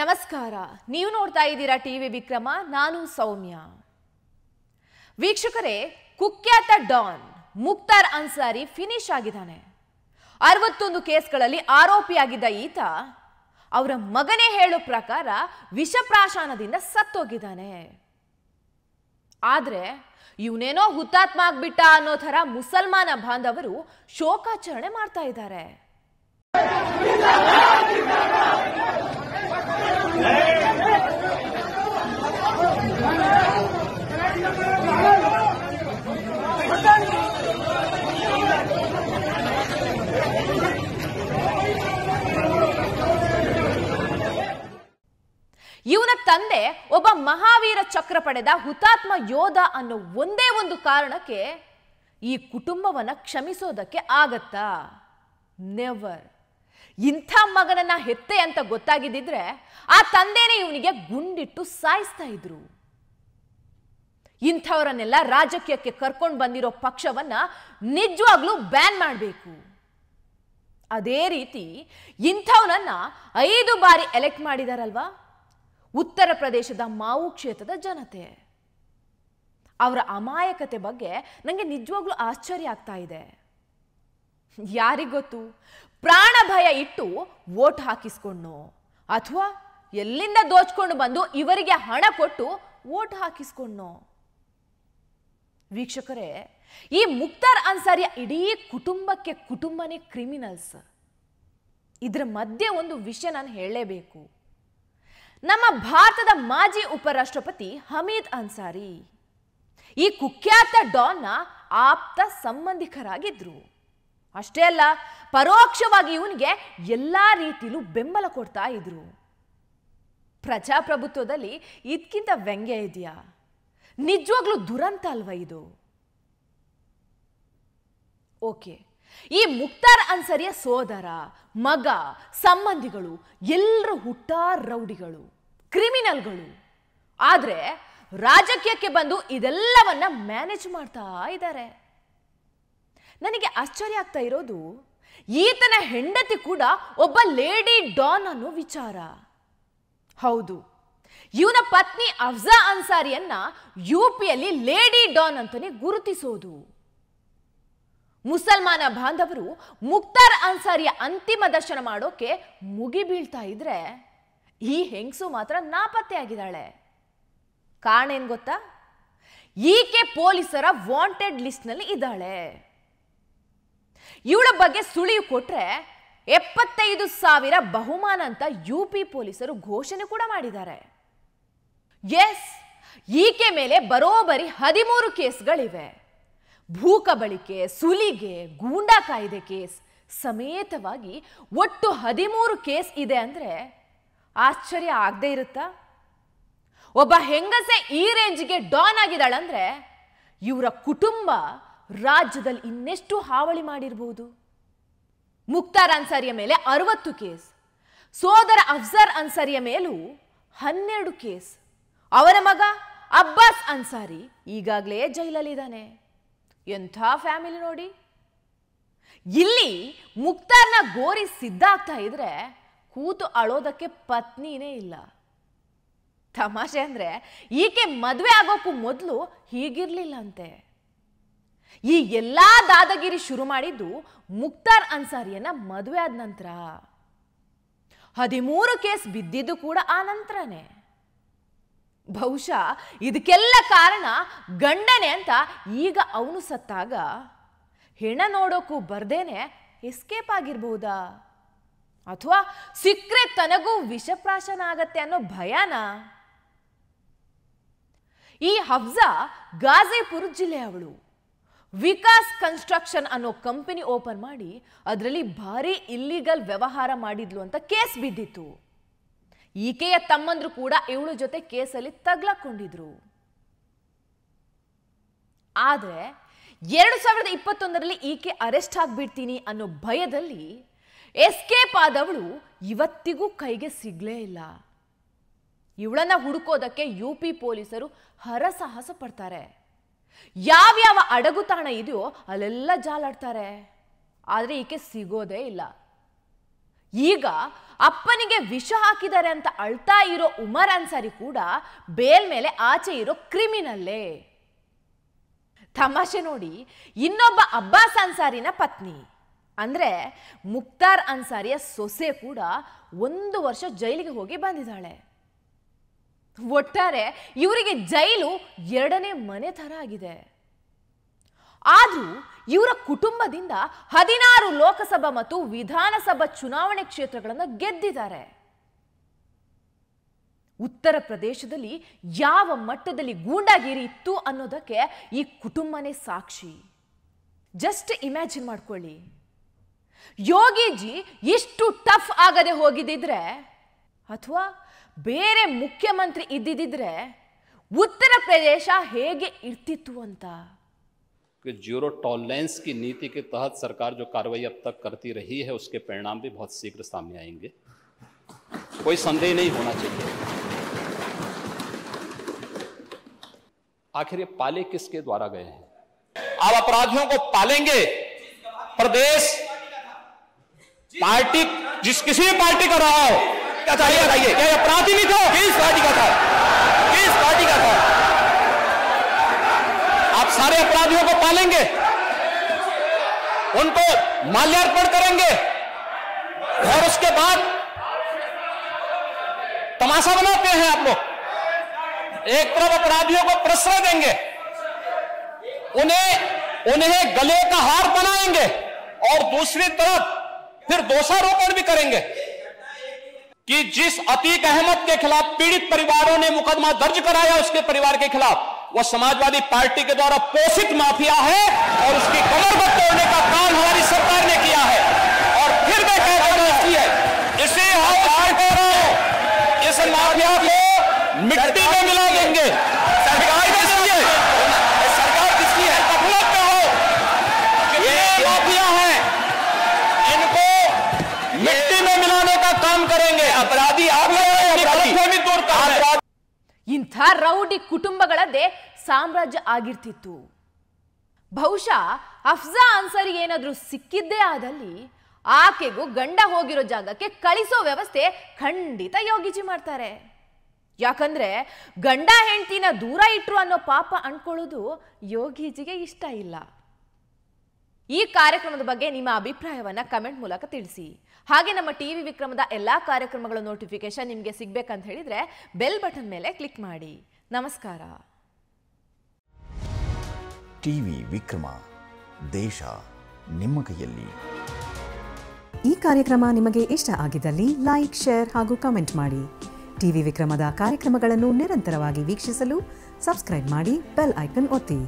ನಮಸ್ಕಾರ ನೀವು ನೋಡ್ತಾ ಇದ್ದೀರಾ ಟಿವಿ ವಿಕ್ರಮ ನಾನು ಸೌಮ್ಯ ವೀಕ್ಷಕರೇ ಕುಖ್ಯಾತ ಡಾನ್ ಮುಕ್ತಾರ್ ಅನ್ಸಾರಿ ಫಿನಿಶ್ ಆಗಿದ್ದಾನೆ ಅರವತ್ತೊಂದು ಕೇಸ್ಗಳಲ್ಲಿ ಆರೋಪಿಯಾಗಿದ್ದ ಈತ ಅವರ ಮಗನೇ ಹೇಳೋ ಪ್ರಕಾರ ವಿಷಪ್ರಾಶಾನದಿಂದ ಸತ್ತೋಗಿದ್ದಾನೆ ಆದ್ರೆ ಇವನೇನೋ ಹುತಾತ್ಮ ಆಗ್ಬಿಟ್ಟ ಅನ್ನೋ ಥರ ಮುಸಲ್ಮಾನ ಬಾಂಧವರು ಶೋಕಾಚರಣೆ ಮಾಡ್ತಾ ಇದ್ದಾರೆ ಇವನ ತಂದೆ ಒಬ್ಬ ಮಹಾವೀರ ಚಕ್ರ ಪಡೆದ ಹುತಾತ್ಮ ಯೋಧ ಅನ್ನೋ ಒಂದೇ ಒಂದು ಕಾರಣಕ್ಕೆ ಈ ಕುಟುಂಬವನ್ನು ಕ್ಷಮಿಸೋದಕ್ಕೆ ಆಗತ್ತಾ ನೆವರ್ ಇಂಥ ಮಗನನ್ನ ಹೆತ್ತೆ ಅಂತ ಗೊತ್ತಾಗಿದ್ದಿದ್ರೆ ಆ ತಂದೆನೇ ಇವನಿಗೆ ಗುಂಡಿಟ್ಟು ಸಾಯಿಸ್ತಾ ಇದ್ರು ಇಂಥವರನ್ನೆಲ್ಲ ರಾಜಕೀಯಕ್ಕೆ ಕರ್ಕೊಂಡು ಬಂದಿರೋ ಪಕ್ಷವನ್ನ ನಿಜವಾಗ್ಲೂ ಬ್ಯಾನ್ ಮಾಡಬೇಕು ಅದೇ ರೀತಿ ಇಂಥವನನ್ನ ಐದು ಬಾರಿ ಎಲೆಕ್ಟ್ ಮಾಡಿದಾರಲ್ವಾ ಉತ್ತರ ಪ್ರದೇಶದ ಮಾವು ಕ್ಷೇತ್ರದ ಜನತೆ ಅವರ ಅಮಾಯಕತೆ ಬಗ್ಗೆ ನನಗೆ ನಿಜವಾಗ್ಲೂ ಆಶ್ಚರ್ಯ ಆಗ್ತಾ ಇದೆ ಯಾರಿಗೊತ್ತು ಪ್ರಾಣ ಭಯ ಇಟ್ಟು ವೋಟ್ ಹಾಕಿಸ್ಕೊಂಡು ಅಥವಾ ಎಲ್ಲಿಂದ ದೋಚ್ಕೊಂಡು ಬಂದು ಇವರಿಗೆ ಹಣ ಕೊಟ್ಟು ವೋಟ್ ಹಾಕಿಸ್ಕೊಂಡು ವೀಕ್ಷಕರೇ ಈ ಮುಕ್ತಾರ್ ಅನ್ಸಾರಿಯ ಇಡೀ ಕುಟುಂಬಕ್ಕೆ ಕುಟುಂಬನೇ ಕ್ರಿಮಿನಲ್ಸ್ ಇದರ ಮಧ್ಯೆ ಒಂದು ವಿಷಯ ನಾನು ಹೇಳಲೇಬೇಕು ನಮ್ಮ ಭಾರತದ ಮಾಜಿ ಉಪರಾಷ್ಟ್ರಪತಿ ಹಮೀದ್ ಅನ್ಸಾರಿ ಈ ಕುಖ್ಯಾತ ಡಾನ್ನ ಆಪ್ತ ಸಂಬಂಧಿಕರಾಗಿದ್ದರು ಅಷ್ಟೇ ಅಲ್ಲ ಪರೋಕ್ಷವಾಗಿ ಇವನಿಗೆ ಎಲ್ಲ ರೀತಿಯಲ್ಲೂ ಬೆಂಬಲ ಕೊಡ್ತಾ ಇದ್ರು ಪ್ರಜಾಪ್ರಭುತ್ವದಲ್ಲಿ ಇದಕ್ಕಿಂತ ವ್ಯಂಗ್ಯ ಇದೆಯಾ ನಿಜವಾಗ್ಲೂ ದುರಂತ ಅಲ್ವ ಇದು ಓಕೆ ಈ ಮುಕ್ತಾರ್ ಅನ್ಸರಿಯ ಸೋದರ ಮಗ ಸಂಬಂಧಿಗಳು ಎಲ್ಲರೂ ಹುಟ್ಟ ರೌಡಿಗಳು ಕ್ರಿಮಿನಲ್ಗಳು ಆದರೆ ರಾಜಕೀಯಕ್ಕೆ ಬಂದು ಇದೆಲ್ಲವನ್ನ ಮ್ಯಾನೇಜ್ ಮಾಡ್ತಾ ಇದ್ದಾರೆ ನನಗೆ ಆಶ್ಚರ್ಯ ಆಗ್ತಾ ಇರೋದು ಈತನ ಹೆಂಡತಿ ಕೂಡ ಒಬ್ಬ ಲೇಡಿ ಡಾನ್ ಅನ್ನೋ ವಿಚಾರ ಹೌದು ಇವನ ಪತ್ನಿ ಅಫ್ಜಾ ಅನ್ಸಾರಿಯನ್ನ ಯು ಪಿಯಲ್ಲಿ ಲೇಡಿ ಡಾನ್ ಅಂತಲೇ ಗುರುತಿಸೋದು ಮುಸಲ್ಮಾನ ಬಾಂಧವರು ಮುಕ್ತಾರ್ ಅನ್ಸಾರಿಯ ಅಂತಿಮ ದರ್ಶನ ಮಾಡೋಕೆ ಮುಗಿ ಬೀಳ್ತಾ ಇದ್ರೆ ಈ ಹೆಂಗಸು ಮಾತ್ರ ನಾಪತ್ತೆ ಆಗಿದ್ದಾಳೆ ಕಾರಣ ಏನ್ ಗೊತ್ತಾ ಈಕೆ ಪೊಲೀಸರ ವಾಂಟೆಡ್ ಲಿಸ್ಟ್ನಲ್ಲಿ ಇದ್ದಾಳೆ ಇವಳ ಬಗ್ಗೆ ಸುಳಿವು ಕೊಟ್ರೆ ಎಪ್ಪತ್ತೈದು ಸಾವಿರ ಬಹುಮಾನ ಅಂತ ಯು ಪಿ ಪೊಲೀಸರು ಘೋಷಣೆ ಕೂಡ ಮಾಡಿದ್ದಾರೆ ಎಸ್ ಈಕೆ ಮೇಲೆ ಬರೋಬರಿ ಹದಿಮೂರು ಕೇಸ್ಗಳಿವೆ ಭೂಕಬಳಿಕೆ ಸುಲಿಗೆ ಗೂಂಡಾ ಕಾಯ್ದೆ ಕೇಸ್ ಸಮೇತವಾಗಿ ಒಟ್ಟು ಹದಿಮೂರು ಕೇಸ್ ಇದೆ ಅಂದ್ರೆ ಆಶ್ಚರ್ಯ ಆಗದೆ ಇರುತ್ತಾ ಒಬ್ಬ ಹೆಂಗಸೆ ಈ ರೇಂಜ್ಗೆ ಡಾನ್ ಆಗಿದ್ದಾಳಂದ್ರೆ ಇವರ ಕುಟುಂಬ ರಾಜ್ಯದಲ್ಲಿ ಇನ್ನೆಷ್ಟು ಹಾವಳಿ ಮಾಡಿರಬಹುದು ಮುಕ್ತಾರ್ ಅನ್ಸಾರಿಯ ಮೇಲೆ ಅರವತ್ತು ಕೇಸ್ ಸೋದರ ಅಫ್ಜರ್ ಅನ್ಸಾರಿಯ ಮೇಲೂ ಹನ್ನೆರಡು ಕೇಸ್ ಅವರ ಮಗ ಅಬ್ಬಾಸ್ ಅನ್ಸಾರಿ ಈಗಾಗಲೇ ಜೈಲಲ್ಲಿದ್ದಾನೆ ಎಂಥ ಫ್ಯಾಮಿಲಿ ನೋಡಿ ಇಲ್ಲಿ ಮುಕ್ತಾರ್ನ ಗೋರಿ ಸಿದ್ಧ ಆಗ್ತಾ ಇದ್ರೆ ಕೂತು ಅಳೋದಕ್ಕೆ ಪತ್ನಿನೇ ಇಲ್ಲ ತಮಾಷೆ ಅಂದ್ರೆ ಈಕೆ ಮದುವೆ ಆಗೋಕ್ಕೂ ಮೊದಲು ಹೀಗಿರ್ಲಿಲ್ಲ ಅಂತೆ ಈ ಎಲ್ಲ ದಾದಗಿರಿ ಶುರು ಮಾಡಿದ್ದು ಮುಕ್ತಾರ್ ಅನ್ಸಾರಿಯನ್ನ ಮದುವೆ ಆದ ನಂತರ ಹದಿಮೂರು ಕೇಸ್ ಬಿದ್ದಿದ್ದು ಕೂಡ ಆ ನಂತರನೇ ಬಹುಶಃ ಇದಕ್ಕೆಲ್ಲ ಕಾರಣ ಗಂಡನೆ ಅಂತ ಈಗ ಅವನು ಸತ್ತಾಗ ಹೆಣ ನೋಡೋಕ್ಕೂ ಬರ್ದೇನೆ ಎಸ್ಕೇಪ್ ಆಗಿರ್ಬೋದಾ ಅಥವಾ ಸಿಕ್ಕರೆ ತನಗೂ ವಿಷಪ್ರಾಶನ ಆಗತ್ತೆ ಅನ್ನೋ ಭಯನ ಈ ಹಫ್ಜಾ ಗಾಜಿಪುರ್ ಅವಳು ವಿಕಾಸ್ ಕನ್ಸ್ಟ್ರಕ್ಷನ್ ಅನ್ನೋ ಕಂಪನಿ ಓಪನ್ ಮಾಡಿ ಅದರಲ್ಲಿ ಭಾರಿ ಇಲ್ಲಿಗಲ್ ವ್ಯವಹಾರ ಮಾಡಿದ್ಲು ಅಂತ ಕೇಸ್ ಬಿದ್ದಿತ್ತು ಈಕೆಯ ತಮ್ಮಂದ್ರು ಕೂಡ ಇವಳು ಜೊತೆ ಕೇಸಲ್ಲಿ ತಗ್ಲಾಕೊಂಡಿದ್ರು ಆದರೆ ಎರಡು ಸಾವಿರದ ಇಪ್ಪತ್ತೊಂದರಲ್ಲಿ ಈಕೆ ಅರೆಸ್ಟ್ ಆಗಿಬಿಡ್ತೀನಿ ಅನ್ನೋ ಭಯದಲ್ಲಿ ಎಸ್ಕೇಪ್ ಆದವಳು ಇವತ್ತಿಗೂ ಕೈಗೆ ಸಿಗ್ಲೇ ಇಲ್ಲ ಇವಳನ್ನ ಹುಡುಕೋದಕ್ಕೆ ಯು ಪಿ ಪೊಲೀಸರು ಹರಸಾಹಸ ಪಡ್ತಾರೆ ಯಾವ್ಯಾವ ಅಡಗು ತಾಣ ಇದೆಯೋ ಅಲ್ಲೆಲ್ಲ ಜಾಲಾಡ್ತಾರೆ ಆದರೆ ಈಕೆ ಸಿಗೋದೇ ಇಲ್ಲ ಈಗ ಅಪ್ಪನಿಗೆ ವಿಷ ಹಾಕಿದ್ದಾರೆ ಅಂತ ಅಳ್ತಾ ಇರೋ ಉಮರ್ ಅನ್ಸಾರಿ ಕೂಡ ಬೇಲ್ ಮೇಲೆ ಆಚೆ ಇರೋ ಕ್ರಿಮಿನಲ್ಲೇ ತಮಾಷೆ ನೋಡಿ ಇನ್ನೊಬ್ಬ ಅಬ್ಬಾಸ್ ಅನ್ಸಾರಿನ ಪತ್ನಿ ಅಂದ್ರೆ ಮುಕ್ತಾರ್ ಅನ್ಸಾರಿಯ ಸೊಸೆ ಕೂಡ ಒಂದು ವರ್ಷ ಜೈಲಿಗೆ ಹೋಗಿ ಬಂದಿದ್ದಾಳೆ ಒಟ್ಟಾರೆ ಇವರಿಗೆ ಜೈಲು ಎರಡನೇ ಮನೆ ಥರ ಆಗಿದೆ ಆದರೂ ಇವರ ಕುಟುಂಬದಿಂದ ಹದಿನಾರು ಲೋಕಸಭಾ ಮತ್ತು ವಿಧಾನಸಭಾ ಚುನಾವಣೆ ಕ್ಷೇತ್ರಗಳನ್ನು ಗೆದ್ದಿದ್ದಾರೆ ಉತ್ತರ ಪ್ರದೇಶದಲ್ಲಿ ಯಾವ ಮಟ್ಟದಲ್ಲಿ ಗೂಂಡಾಗಿರಿ ಇತ್ತು ಅನ್ನೋದಕ್ಕೆ ಈ ಕುಟುಂಬನೇ ಸಾಕ್ಷಿ ಜಸ್ಟ್ ಇಮ್ಯಾಜಿನ್ ಮಾಡ್ಕೊಳ್ಳಿ ಯೋಗಿಜಿ ಇಷ್ಟು ಟಫ್ ಆಗದೆ ಹೋಗಿದ್ದಿದ್ರೆ ಅಥವಾ ಬೇರೆ ಮುಖ್ಯಮಂತ್ರಿ ಇದ್ದಿದ್ದಿದ್ರೆ ಉತ್ತರ ಪ್ರದೇಶ ಹೇಗೆ ಇರ್ತಿತ್ತು ಅಂತ जीरो टॉलरेंस की नीति के तहत सरकार जो कार्रवाई अब तक करती रही है उसके परिणाम भी बहुत शीघ्र सामने आएंगे कोई संदेह नहीं होना चाहिए आखिर ये पाले किसके द्वारा गए हैं आप अपराधियों को पालेंगे प्रदेश पार्टी जिस किसी भी पार्टी का रहा हो का था ये बताइए क्या अपराधी भी था किस पार्टी का था किस पार्टी का था आप सारे अपराधियों को पालेंगे उनको माल्यार्पण करेंगे और उसके बाद तमाशा बनाते हैं आप लोग एक तरफ अपराधियों को प्रश्रय देंगे उन्हें उन्हें गले का हार बनाएंगे और दूसरी तरफ फिर दोषारोपण भी करेंगे कि जिस अतीक अहमद के खिलाफ पीड़ित परिवारों ने मुकदमा दर्ज कराया उसके परिवार के खिलाफ वह समाजवादी पार्टी के द्वारा पोषित माफिया है और उसकी कमर को तोड़ने का काम हमारी सरकार ने किया है और फिर मैं कह रहा है इसे हम हाँ इस माफिया को मिट्टी में मिला देंगे ರೌಡಿ ಕುಟುಂಬಗಳದ್ದೇ ಸಾಮ್ರಾಜ್ಯ ಆಗಿರ್ತಿತ್ತು ಬಹುಶಃ ಅಫ್ಜಾ ಅನ್ಸರಿ ಏನಾದರೂ ಸಿಕ್ಕಿದ್ದೇ ಆದಲ್ಲಿ ಆಕೆಗೂ ಗಂಡ ಹೋಗಿರೋ ಜಾಗಕ್ಕೆ ಕಳಿಸೋ ವ್ಯವಸ್ಥೆ ಖಂಡಿತ ಯೋಗಿಜಿ ಮಾಡ್ತಾರೆ ಯಾಕಂದ್ರೆ ಗಂಡ ಹೆಂಡತಿನ ದೂರ ಇಟ್ರು ಅನ್ನೋ ಪಾಪ ಅನ್ಕೊಳ್ಳೋದು ಯೋಗೀಜಿಗೆ ಇಷ್ಟ ಇಲ್ಲ ಈ ಕಾರ್ಯಕ್ರಮದ ಬಗ್ಗೆ ನಿಮ್ಮ ಅಭಿಪ್ರಾಯವನ್ನು ಕಮೆಂಟ್ ಮೂಲಕ ತಿಳಿಸಿ ಹಾಗೆ ನಮ್ಮ ಟಿವಿ ವಿಕ್ರಮದ ಎಲ್ಲಾ ಕಾರ್ಯಕ್ರಮಗಳ ನೋಟಿಫಿಕೇಶನ್ ನಿಮಗೆ ಸಿಗ್ಬೇಕಂತ ಹೇಳಿದ್ರೆ ಬೆಲ್ ಬಟನ್ ಮೇಲೆ ಕ್ಲಿಕ್ ಮಾಡಿ ನಮಸ್ಕಾರ ಟಿವಿ ವಿಕ್ರಮ ದೇಶ ನಿಮ್ಮ ಕೈಯಲ್ಲಿ ಈ ಕಾರ್ಯಕ್ರಮ ನಿಮಗೆ ಇಷ್ಟ ಆಗಿದ್ದಲ್ಲಿ ಲೈಕ್ ಶೇರ್ ಹಾಗೂ ಕಮೆಂಟ್ ಮಾಡಿ ಟಿವಿ ವಿಕ್ರಮದ ಕಾರ್ಯಕ್ರಮಗಳನ್ನು ನಿರಂತರವಾಗಿ ವೀಕ್ಷಿಸಲು ಸಬ್ಸ್ಕ್ರೈಬ್ ಮಾಡಿ ಬೆಲ್ ಐಕನ್ ಒತ್ತಿ